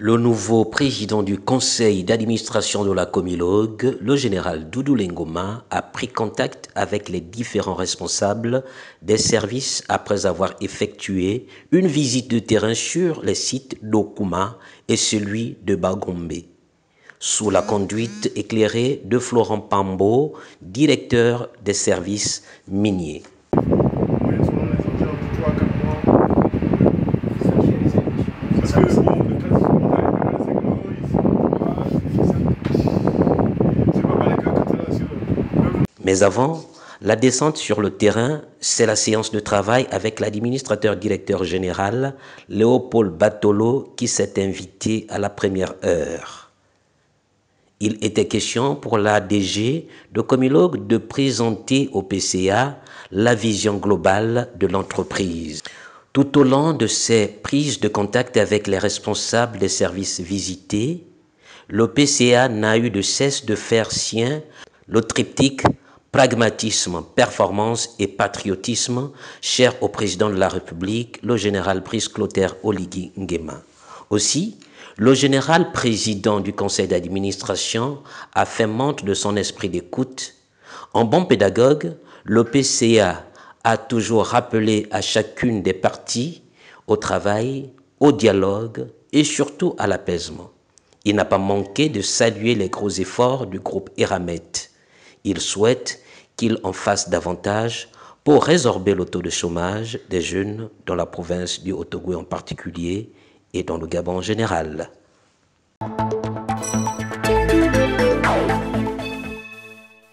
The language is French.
le nouveau président du conseil d'administration de la Comilogue, le général Doudou Lengoma, a pris contact avec les différents responsables des services après avoir effectué une visite de terrain sur les sites d'Okuma et celui de Bagombe. Sous la conduite éclairée de Florent Pambo, directeur des services miniers. Mais avant, la descente sur le terrain, c'est la séance de travail avec l'administrateur directeur général, Léopold Batolo, qui s'est invité à la première heure. Il était question pour la DG de Comilogue de présenter au PCA la vision globale de l'entreprise. Tout au long de ses prises de contact avec les responsables des services visités, le PCA n'a eu de cesse de faire sien le triptyque Pragmatisme, performance et patriotisme, cher au président de la République, le général Brice Clotaire Oligui Nguema. Aussi, le général président du conseil d'administration a fait montre de son esprit d'écoute. En bon pédagogue, le PCA a toujours rappelé à chacune des parties au travail, au dialogue et surtout à l'apaisement. Il n'a pas manqué de saluer les gros efforts du groupe Eramet. Il souhaite qu'il en fasse davantage pour résorber le taux de chômage des jeunes dans la province du haut en particulier et dans le Gabon en général.